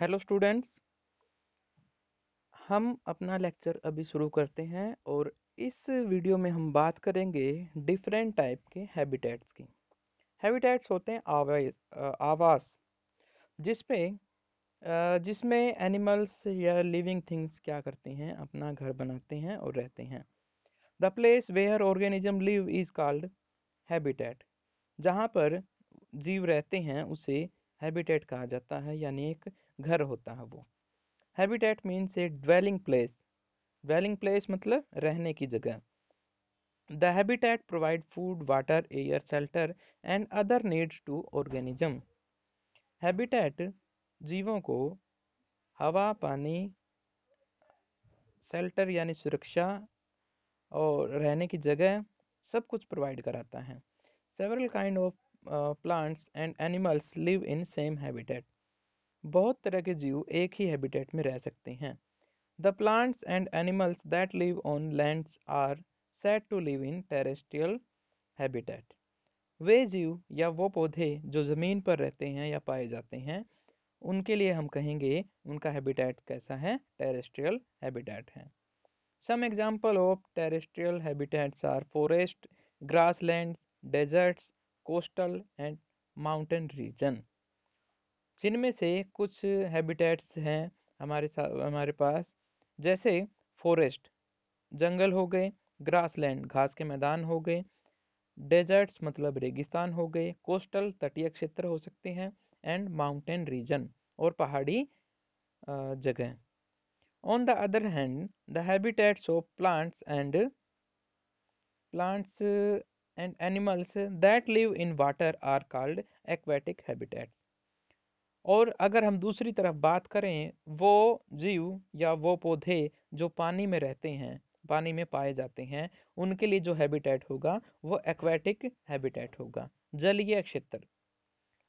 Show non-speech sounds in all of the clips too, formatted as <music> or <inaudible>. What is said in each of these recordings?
Hello students हम अपना lecture अभी शुरू करते हैं और इस वीडियो में हम बात करेंगे डिफरेंट टाइप के हैबिटेट्स की हैबिटेट्स होते हैं आवास जिसपे जिसमें एनिमल्स या लिविंग थिंग्स क्या करते हैं अपना घर बनाते हैं और रहते हैं the place where organism live is called habitat जहाँ पर जीव रहते हैं उसे हैबिटेट कहा जाता है यानी एक घर होता है वो habitat means a dwelling place dwelling place मतलब रहने की जगह the habitat provide food water air shelter and other needs to organism habitat जीवों को हवा पानी शेल्टर यानी सुरक्षा और रहने की जगह सब कुछ प्रोवाइड कराता है several kind of plants and animals live in same habitat बहुत तरह के जीव एक ही हैबिटेट में रह सकते हैं the plants and animals that live on lands are set to live in terrestrial habitat वे जीव या वो पौधे जो ज़मीन पर रहते हैं या पाए जाते हैं उनके लिए हम कहेंगे उनका हैबिटेट कैसा है टेरेस्ट्रियल हैबिटेट है some example of terrestrial habitats are forest grassland deserts coastal and mountain region जिनमें से कुछ हैबिटेट्स हैं हमारे हमारे पास जैसे फॉरेस्ट जंगल हो गए ग्रासलैंड घास के मैदान हो गए डेजर्ट्स मतलब रेगिस्तान हो गए कोस्टल तटीय क्षेत्र हो सकते हैं एंड माउंटेन रीजन और पहाड़ी जगह on the other hand the habitats of plants and plants and animals that live in water are called aquatic habitats. और अगर हम दूसरी तरफ बात करें वो जीव या वो पौधे जो पानी में रहते हैं पानी में पाए जाते हैं उनके लिए जो हैबिटेट होगा वो एक्वेटिक हैबिटेट होगा जलीय क्षेत्र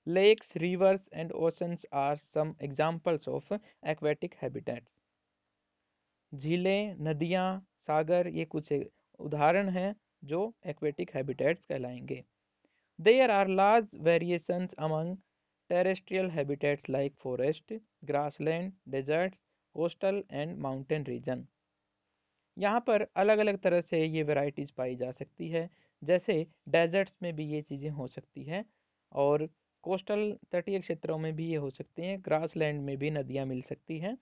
lakes rivers and oceans are some examples of aquatic habitats झीलें नदियां सागर ये कुछ उदाहरण हैं जो एक्वेटिक हैबिटेट्स कहलाएंगे there are large variation among terrestrial habitats like forest, grassland, deserts coastal and mountain region यहाँ पर अलग अलग तरह से ये वैरायटीज पाई जा सकती है जैसे डेजर्ट्स में भी ये चीज़ें हो सकती हैं और कोस्टल तटीय क्षेत्रों में भी ये हो सकती हैं ग्रासलैंड में भी नदियाँ मिल सकती हैं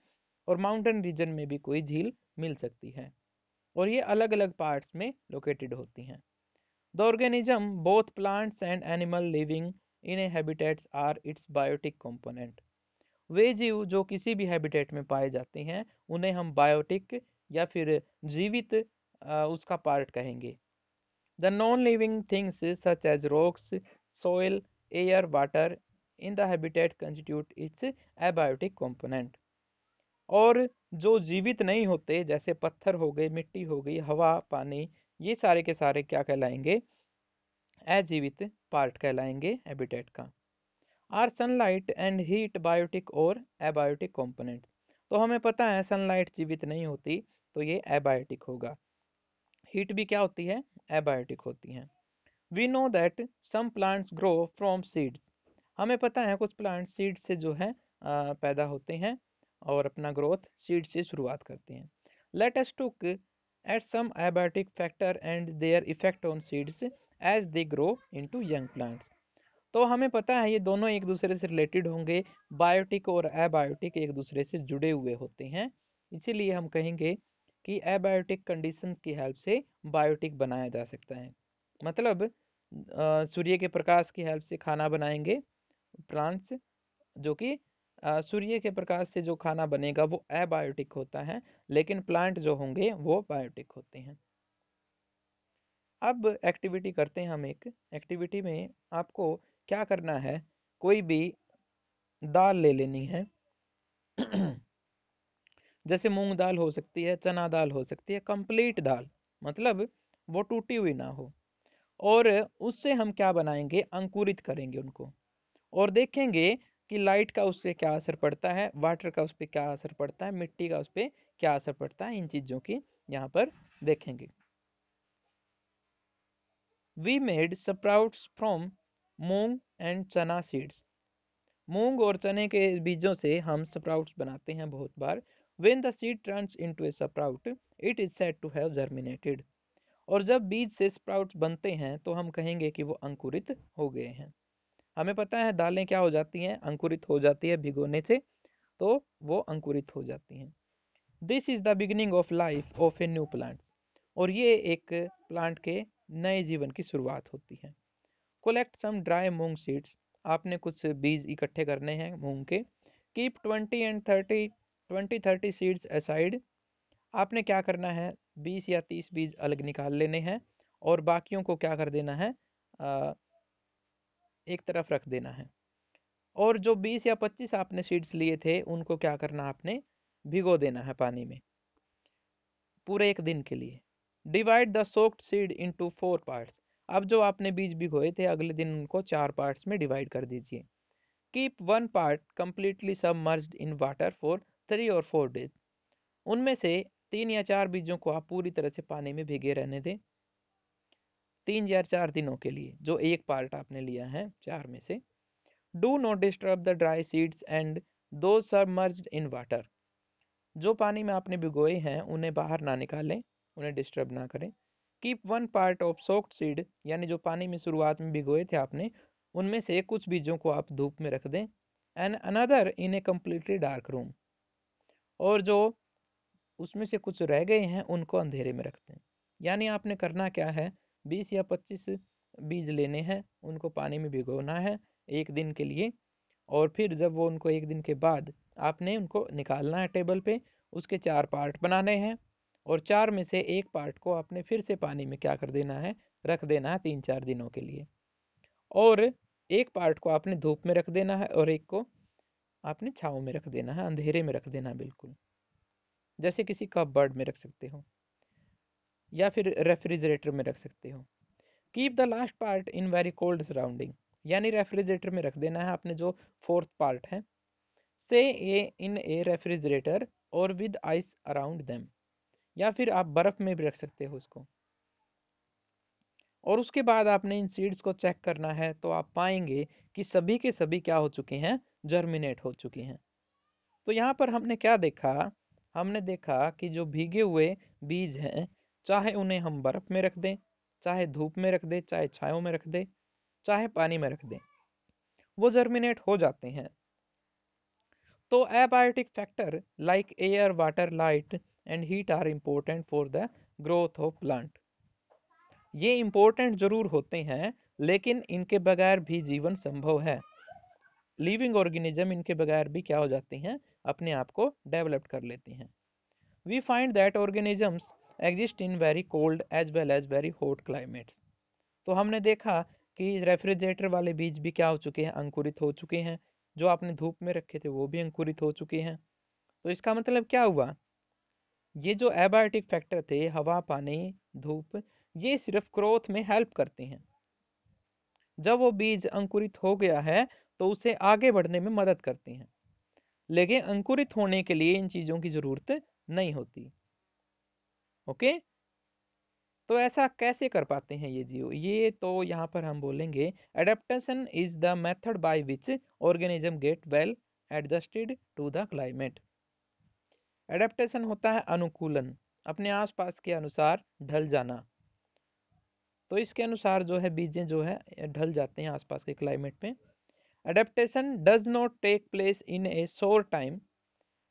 और माउंटेन रीजन में भी कोई झील मिल सकती है और ये अलग अलग पार्ट्स में लोकेटेड होती हैं the organism both plants and animal living in a habitats are its biotic component वे जीव जो किसी भी हैबिटेट में पाए जाते हैं उन्हें हम बायोटिक या फिर जीवित उसका पार्ट कहेंगे the non living things such as rocks soil, air, water in the habitat constitute its abiotic component और जो जीवित नहीं होते जैसे पत्थर हो गए मिट्टी हो गई हवा पानी ये सारे के सारे क्या कहलाएंगे अजीवित पार्ट कहलाएंगे एबिटेट का are sunlight and heat biotic और एबायोटिक कंपोनेंट तो हमें पता है सनलाइट जीवित नहीं होती तो ये एबायोटिक होगा हीट भी क्या होती है एबायोटिक होती है we know that some plants grow from seeds हमें पता है कुछ प्लांट सीड से जो है पैदा होते हैं और अपना ग्रोथ सीड से शुरुआत करते हैं let us look at some abiotic factor and their effect on seeds as they grow into young plants तो हमें पता है ये दोनों एक दूसरे से रिलेटेड होंगे बायोटिक और एबायोटिक एक दूसरे से जुड़े हुए होते हैं इसीलिए हम कहेंगे कि एबायोटिक कंडीशन की हेल्प से बायोटिक बनाया जा सकता है मतलब सूर्य के प्रकाश की हेल्प से खाना बनाएंगे प्लांट्स जो कि सूर्य के प्रकाश से जो खाना बनेगा वो अबायोटिक होता है लेकिन प्लांट जो होंगे वो बायोटिक होते हैं अब एक्टिविटी करते हैं हम एक एक्टिविटी में आपको क्या करना है कोई भी दाल ले लेनी है <clears throat> जैसे मूंग दाल हो सकती है चना दाल हो सकती है कंप्लीट दाल मतलब वो टूटी हुई ना हो और उससे हम क्या बनाएंगे अंकुरित करेंगे उनको और देखेंगे कि लाइट का उस पर क्या असर पड़ता है वाटर का उस पर क्या असर पड़ता है मिट्टी का उस पर क्या असर पड़ता है इन चीज़ों की यहाँ पर देखेंगे we made sprouts from moong and chana seeds मूंग और चने के बीजों से हम स्प्राउट्स बनाते हैं बहुत बार when the seed into a sprout it is set to have germinated और जब बीज से स्प्राउट्स बनते हैं तो हम कहेंगे कि वो अंकुरित हो गए हैं हमें पता है दालें क्या हो जाती हैं अंकुरित हो जाती है भिगोने से तो वो अंकुरित हो जाती हैं this is the beginning of life of a new plant और ये एक प्लांट के नए जीवन की शुरुआत होती है collect some dry moong seeds आपने कुछ बीज इकट्ठे करने हैं मूंग के keep twenty and thirty twenty thirty seeds aside आपने क्या करना है बीस या तीस बीज अलग निकाल लेने हैं और बाकियों को क्या कर देना है आ, एक तरफ रख देना है और जो 20 या 25 आपने सीड्स लिए थे उनको क्या करना आपने भिगो देना है पानी में पूरे एक दिन के लिए divide the soaked seed into four parts अब जो आपने बीज भिगोए थे अगले दिन उनको चार पार्ट्स में डिवाइड कर दीजिए keep one part completely submerged in water for three और फोर डेज उनमें से तीन या चार बीजों को आप पूरी तरह से पानी में भिगे रहने दें तीन या चार दिनों के लिए जो एक पार्ट आपने लिया है चार में से do not disturb the dry seeds and दो मर्ज इन वाटर जो पानी में आपने भिगोए हैं उन्हें बाहर ना निकालें उन्हें डिस्टर्ब ना करें keep one part of soft seed यानी जो पानी में शुरुआत में भिगोए थे आपने उनमें से कुछ बीजों को आप धूप में रख दें and another in a completely dark room और जो उसमें से कुछ रह गए हैं उनको अंधेरे में रख दें यानी आपने करना क्या है बीस या पच्चीस बीज लेने हैं उनको पानी में भिगोना है एक दिन के लिए और फिर जब वो उनको एक दिन के बाद आपने उनको निकालना है टेबल पे उसके चार पार्ट बनाने हैं और चार में से एक पार्ट को आपने फिर से पानी में क्या कर देना है रख देना है तीन चार दिनों के लिए और एक पार्ट को आपने धूप में रख देना है और एक को आपने छाव में रख देना है अंधेरे में रख देना है बिल्कुल जैसे किसी कपबर्ड बर्ड में रख सकते हो या फिर रेफ्रिजरेटर में रख सकते हो keep the last part in very cold surrounding यानी रेफ्रिजरेटर में रख देना है आपने जो फोर्थ पार्ट है से ए इन ए रेफ्रिजरेटर और विद आइस अराउंड देम या फिर आप बर्फ़ में भी रख सकते हो उसको और उसके बाद आपने इन सीड्स को चेक करना है तो आप पाएंगे कि सभी के सभी क्या हो चुके हैं जर्मिनेट हो चुके हैं तो यहाँ पर हमने क्या देखा हमने देखा कि जो भीगे हुए बीज हैं चाहे उन्हें हम बर्फ में रख दें चाहे धूप में रख दें चाहे छायों में रख दें चाहे पानी में रख दें वो जर्मिनेट हो जाते हैं तो abiotic factor like air water light and heat are important for the growth of plant ये इम्पोर्टेंट जरूर होते हैं लेकिन इनके बगैर भी जीवन संभव है लिविंग ऑर्गेनिज्म इनके बगैर भी क्या हो जाते हैं अपने आप को डेवलप कर लेते हैं we find that organisms exist in very cold as well as very hot climates तो हमने देखा कि रेफ्रिजरेटर वाले बीज भी क्या हो चुके हैं अंकुरित हो चुके हैं जो आपने धूप में रखे थे वो भी अंकुरित हो चुके हैं तो इसका मतलब क्या हुआ ये जो एबायोटिक फैक्टर थे हवा पानी धूप ये सिर्फ ग्रोथ में हेल्प करते हैं जब वो बीज अंकुरित हो गया है तो उसे आगे बढ़ने में मदद करते हैं लेकिन अंकुरित होने के लिए इन चीज़ों की ज़रूरत नहीं होती ओके तो ऐसा कैसे कर पाते हैं ये जीव ये तो यहाँ पर हम बोलेंगे adaptation is the method by which organism get well adjusted to the climate adaptation होता है अनुकूलन अपने आसपास के अनुसार ढल जाना तो इसके अनुसार जो है बीजें जो है ढल जाते हैं आसपास के क्लाइमेट में adaptation does not take place in a short time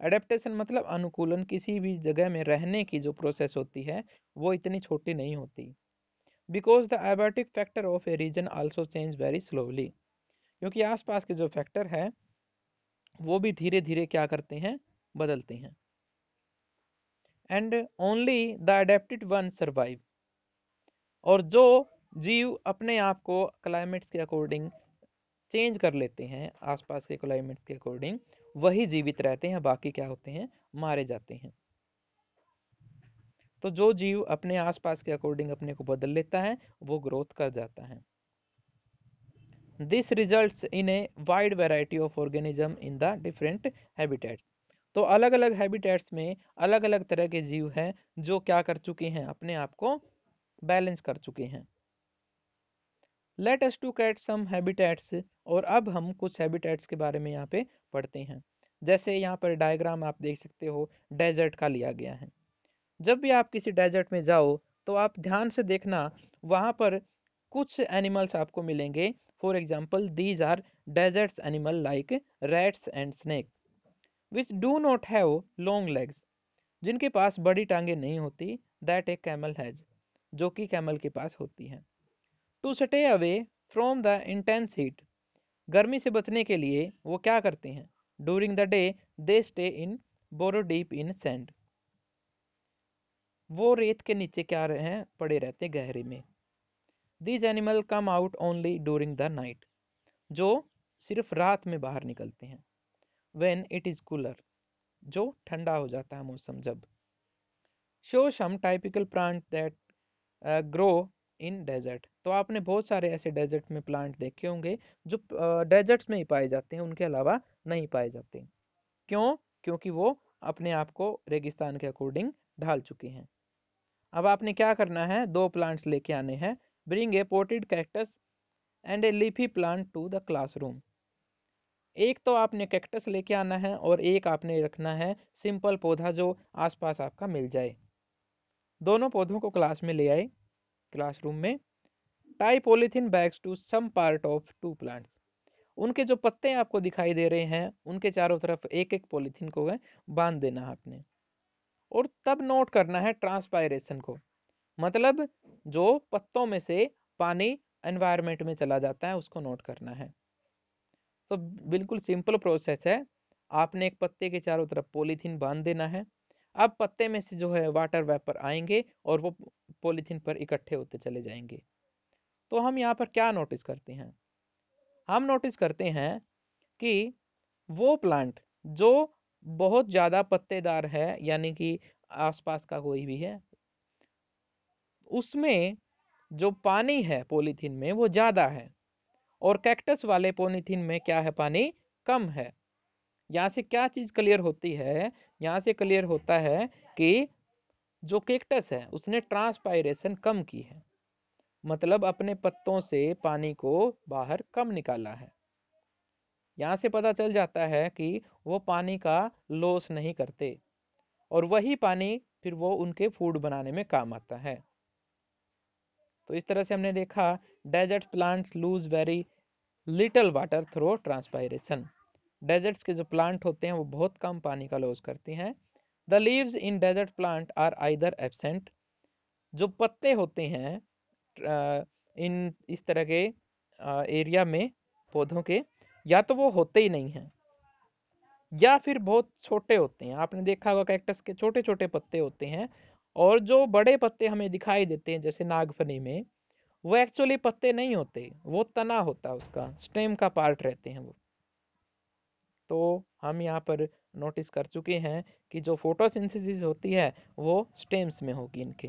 adaptation मतलब अनुकूलन किसी भी जगह में रहने की जो प्रोसेस होती है वो इतनी छोटी नहीं होती because the abiotic factor of a region also change very slowly क्योंकि आसपास के जो फैक्टर है वो भी धीरे धीरे क्या करते हैं बदलते हैं and only the adapted one survive और जो जीव अपने आप को क्लाइमेट्स के अकॉर्डिंग चेंज कर लेते हैं आसपास के क्लाइमेट के अकॉर्डिंग वही जीवित रहते हैं बाकी क्या होते हैं मारे जाते हैं तो जो जीव अपने आसपास के अकॉर्डिंग अपने को बदल लेता है वो ग्रोथ कर जाता है this result in a wide variety of organism in the different habitats तो अलग अलग हैबिटेट्स में अलग अलग तरह के जीव हैं जो क्या कर चुके हैं अपने आप को बैलेंस कर चुके हैं let us discuss some habitats और अब हम कुछ हैबिटेट्स के बारे में यहाँ पे पढ़ते हैं जैसे यहाँ पर डायग्राम आप देख सकते हो डेजर्ट का लिया गया है जब भी आप किसी डेजर्ट में जाओ तो आप ध्यान से देखना वहाँ पर कुछ एनिमल्स आपको मिलेंगे for example these are deserts animal like rats and snake which do not have long legs जिनके पास बड़ी टांगे नहीं होती दैट ए कैमल हैज जो कि कैमल के पास होती हैं to stay away from the intense heat गर्मी से बचने के लिए वो क्या करते हैं during the day they stay in burrow deep in sand वो रेत के नीचे क्या रहे हैं पड़े रहते गहरे में these animal come out only during the night जो सिर्फ रात में बाहर निकलते हैं वेन इट इज कूलर जो ठंडा हो जाता है मौसम जब show some typical plant that grow in desert तो आपने बहुत सारे ऐसे डेजर्ट में प्लांट देखे होंगे जो डेजर्ट्स में ही पाए जाते हैं उनके अलावा नहीं पाए जाते क्यों क्योंकि वो अपने आप को रेगिस्तान के अकॉर्डिंग ढाल चुके हैं अब आपने क्या करना है दो प्लांट्स लेके आने हैं bring a potted cactus and a leafy plant to the classroom एक तो आपने कैक्टस लेके आना है और एक आपने रखना है सिंपल पौधा जो आसपास आपका मिल जाए दोनों पौधों को क्लास में ले आए क्लासरूम में tie polythene bags to some part of two plants उनके जो पत्ते आपको दिखाई दे रहे हैं उनके चारों तरफ एक एक पॉलीथीन को बांध देना है आपने और तब नोट करना है ट्रांसपायरेशन को मतलब जो पत्तों में से पानी एनवायरमेंट में चला जाता है उसको नोट करना है तो बिल्कुल सिंपल प्रोसेस है आपने एक पत्ते के चारों तरफ पॉलीथीन बांध देना है अब पत्ते में से जो है वाटर वेपर आएंगे और वो पॉलीथीन पर इकट्ठे होते चले जाएंगे तो हम यहाँ पर क्या नोटिस करते हैं हम नोटिस करते हैं कि वो प्लांट जो बहुत ज़्यादा पत्तेदार है यानी कि आसपास का कोई भी है उसमें जो पानी है पॉलीथीन में वो ज़्यादा है और कैक्टस वाले पॉलीथीन में क्या है पानी कम है यहाँ से क्या चीज़ क्लियर होती है यहाँ से क्लियर होता है कि जो केक्टस है उसने ट्रांसपायरेशन कम की है मतलब अपने पत्तों से पानी को बाहर कम निकाला है यहाँ से पता चल जाता है कि वो पानी का लॉस नहीं करते और वही पानी फिर वो उनके फूड बनाने में काम आता है तो इस तरह से हमने देखा desert plants lose very little water through transpiration deserts के जो प्लांट होते हैं वो बहुत कम पानी का लॉस करती हैं the leaves in desert plant are either absent जो पत्ते होते हैं इन इस तरह के एरिया में पौधों के या तो वो होते ही नहीं हैं या फिर बहुत छोटे होते हैं आपने देखा होगा कैक्टस के छोटे छोटे पत्ते होते हैं और जो बड़े पत्ते हमें दिखाई देते हैं जैसे नागफनी में वो एक्चुअली पत्ते नहीं होते वो तना होता है उसका स्टेम का पार्ट रहते हैं वो तो हम यहाँ पर नोटिस कर चुके हैं कि जो फोटोसिंथेसिस होती है वो स्टेम्स में होगी इनके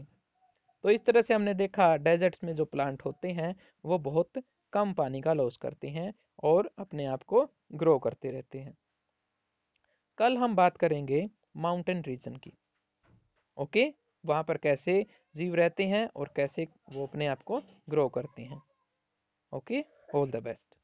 तो इस तरह से हमने देखा डेजर्ट्स में जो प्लांट होते हैं वो बहुत कम पानी का लॉस करते हैं और अपने आप को ग्रो करते रहते हैं कल हम बात करेंगे माउंटेन रीजन की ओके वहाँ पर कैसे जीव रहते हैं और कैसे वो अपने आप को ग्रो करते हैं ओके ऑल द बेस्ट